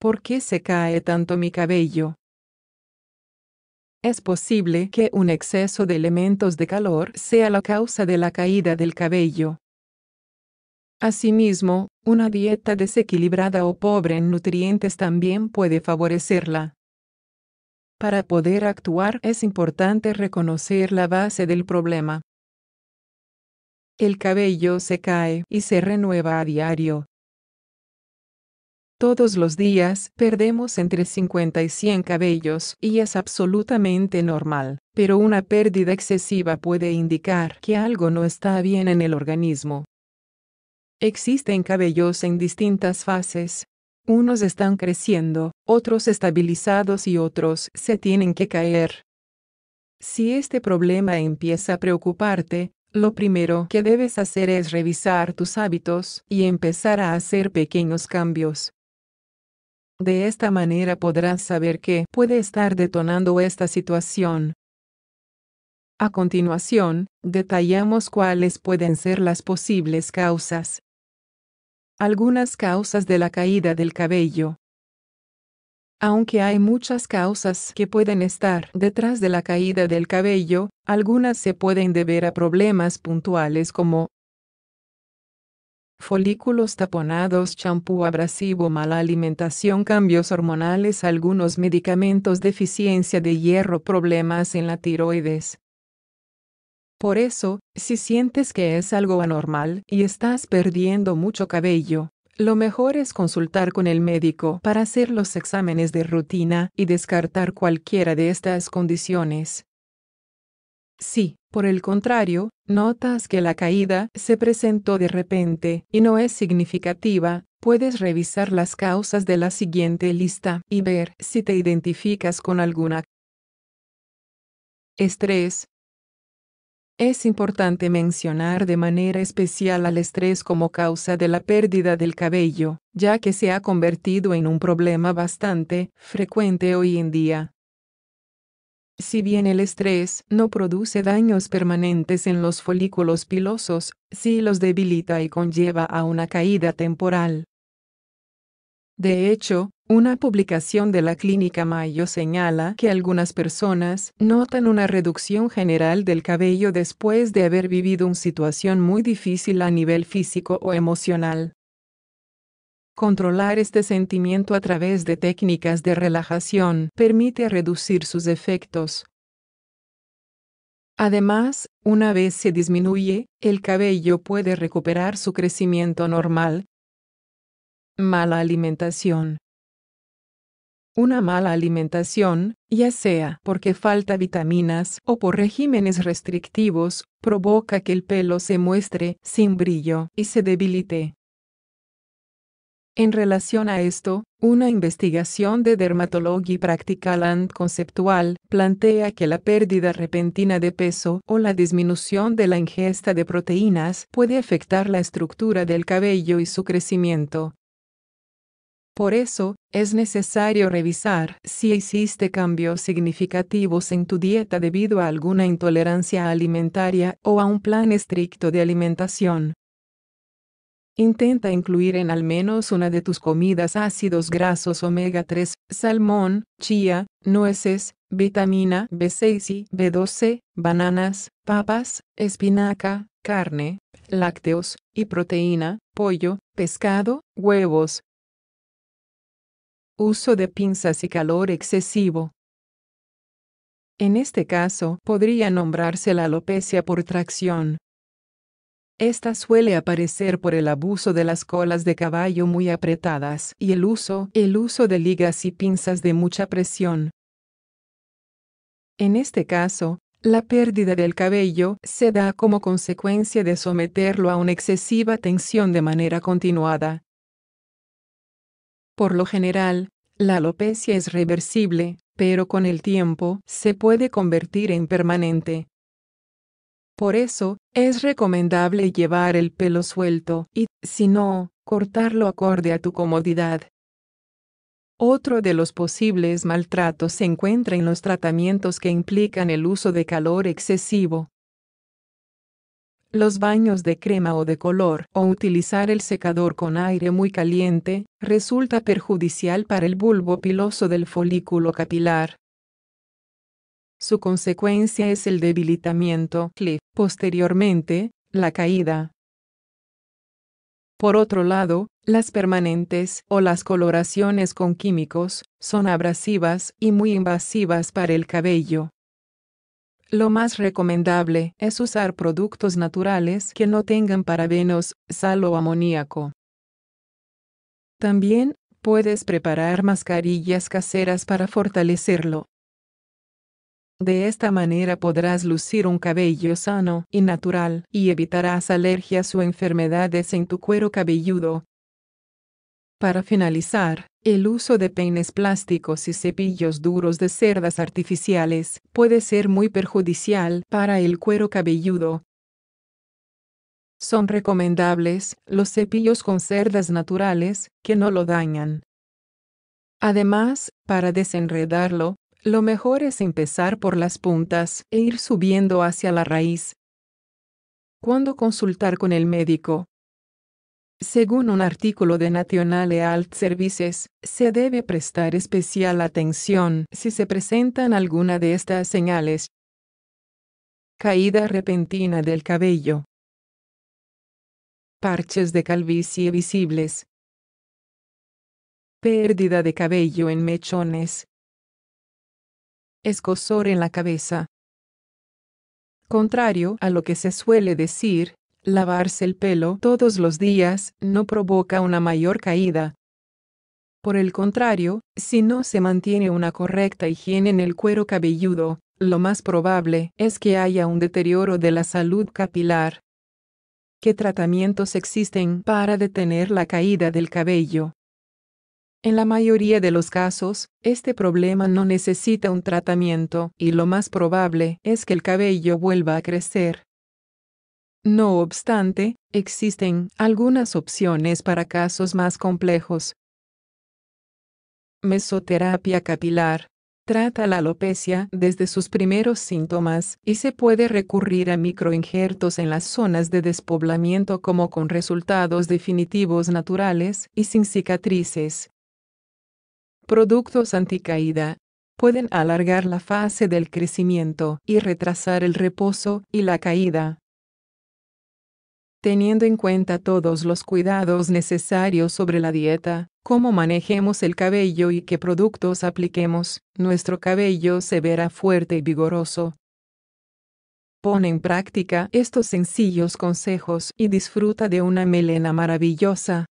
¿Por qué se cae tanto mi cabello? Es posible que un exceso de elementos de calor sea la causa de la caída del cabello. Asimismo, una dieta desequilibrada o pobre en nutrientes también puede favorecerla. Para poder actuar es importante reconocer la base del problema. El cabello se cae y se renueva a diario. Todos los días perdemos entre 50 y 100 cabellos y es absolutamente normal, pero una pérdida excesiva puede indicar que algo no está bien en el organismo. Existen cabellos en distintas fases, unos están creciendo, otros estabilizados y otros se tienen que caer. Si este problema empieza a preocuparte, lo primero que debes hacer es revisar tus hábitos y empezar a hacer pequeños cambios. De esta manera podrás saber qué puede estar detonando esta situación. A continuación, detallamos cuáles pueden ser las posibles causas. Algunas causas de la caída del cabello. Aunque hay muchas causas que pueden estar detrás de la caída del cabello, algunas se pueden deber a problemas puntuales como folículos taponados, champú abrasivo, mala alimentación, cambios hormonales, algunos medicamentos, deficiencia de hierro, problemas en la tiroides. Por eso, si sientes que es algo anormal y estás perdiendo mucho cabello, lo mejor es consultar con el médico para hacer los exámenes de rutina y descartar cualquiera de estas condiciones. Si, por el contrario, notas que la caída se presentó de repente y no es significativa, puedes revisar las causas de la siguiente lista y ver si te identificas con alguna. Estrés, es importante mencionar de manera especial al estrés como causa de la pérdida del cabello, ya que se ha convertido en un problema bastante frecuente hoy en día. Si bien el estrés no produce daños permanentes en los folículos pilosos, sí los debilita y conlleva a una caída temporal. De hecho, una publicación de la Clínica Mayo señala que algunas personas notan una reducción general del cabello después de haber vivido una situación muy difícil a nivel físico o emocional. Controlar este sentimiento a través de técnicas de relajación permite reducir sus efectos. Además, una vez se disminuye, el cabello puede recuperar su crecimiento normal. Mala alimentación. Una mala alimentación, ya sea porque falta vitaminas o por regímenes restrictivos, provoca que el pelo se muestre sin brillo y se debilite. En relación a esto, una investigación de Dermatology Practical and Conceptual plantea que la pérdida repentina de peso o la disminución de la ingesta de proteínas puede afectar la estructura del cabello y su crecimiento, por eso, es necesario revisar si hiciste cambios significativos en tu dieta debido a alguna intolerancia alimentaria o a un plan estricto de alimentación. Intenta incluir en al menos una de tus comidas ácidos grasos omega 3, salmón, chía, nueces, vitamina B6 y B12, bananas, papas, espinaca, carne, lácteos y proteína, pollo, pescado, huevos, uso de pinzas y calor excesivo. En este caso, podría nombrarse la alopecia por tracción. Esta suele aparecer por el abuso de las colas de caballo muy apretadas y el uso, el uso de ligas y pinzas de mucha presión. En este caso, la pérdida del cabello se da como consecuencia de someterlo a una excesiva tensión de manera continuada, por lo general, la alopecia es reversible, pero con el tiempo se puede convertir en permanente. Por eso, es recomendable llevar el pelo suelto y, si no, cortarlo acorde a tu comodidad. Otro de los posibles maltratos se encuentra en los tratamientos que implican el uso de calor excesivo, los baños de crema o de color o utilizar el secador con aire muy caliente, resulta perjudicial para el bulbo piloso del folículo capilar. Su consecuencia es el debilitamiento, posteriormente, la caída. Por otro lado, las permanentes o las coloraciones con químicos son abrasivas y muy invasivas para el cabello. Lo más recomendable es usar productos naturales que no tengan parabenos, sal o amoníaco. También, puedes preparar mascarillas caseras para fortalecerlo. De esta manera podrás lucir un cabello sano y natural y evitarás alergias o enfermedades en tu cuero cabelludo. Para finalizar, el uso de peines plásticos y cepillos duros de cerdas artificiales puede ser muy perjudicial para el cuero cabelludo. Son recomendables los cepillos con cerdas naturales, que no lo dañan. Además, para desenredarlo, lo mejor es empezar por las puntas e ir subiendo hacia la raíz. ¿Cuándo consultar con el médico, según un artículo de National Health Services, se debe prestar especial atención si se presentan alguna de estas señales. Caída repentina del cabello. Parches de calvicie visibles. Pérdida de cabello en mechones. Escosor en la cabeza. Contrario a lo que se suele decir, Lavarse el pelo todos los días no provoca una mayor caída. Por el contrario, si no se mantiene una correcta higiene en el cuero cabelludo, lo más probable es que haya un deterioro de la salud capilar. ¿Qué tratamientos existen para detener la caída del cabello? En la mayoría de los casos, este problema no necesita un tratamiento y lo más probable es que el cabello vuelva a crecer. No obstante, existen algunas opciones para casos más complejos. Mesoterapia capilar. Trata la alopecia desde sus primeros síntomas y se puede recurrir a microinjertos en las zonas de despoblamiento como con resultados definitivos naturales y sin cicatrices. Productos anticaída pueden alargar la fase del crecimiento y retrasar el reposo y la caída teniendo en cuenta todos los cuidados necesarios sobre la dieta, cómo manejemos el cabello y qué productos apliquemos, nuestro cabello se verá fuerte y vigoroso. Pon en práctica estos sencillos consejos y disfruta de una melena maravillosa.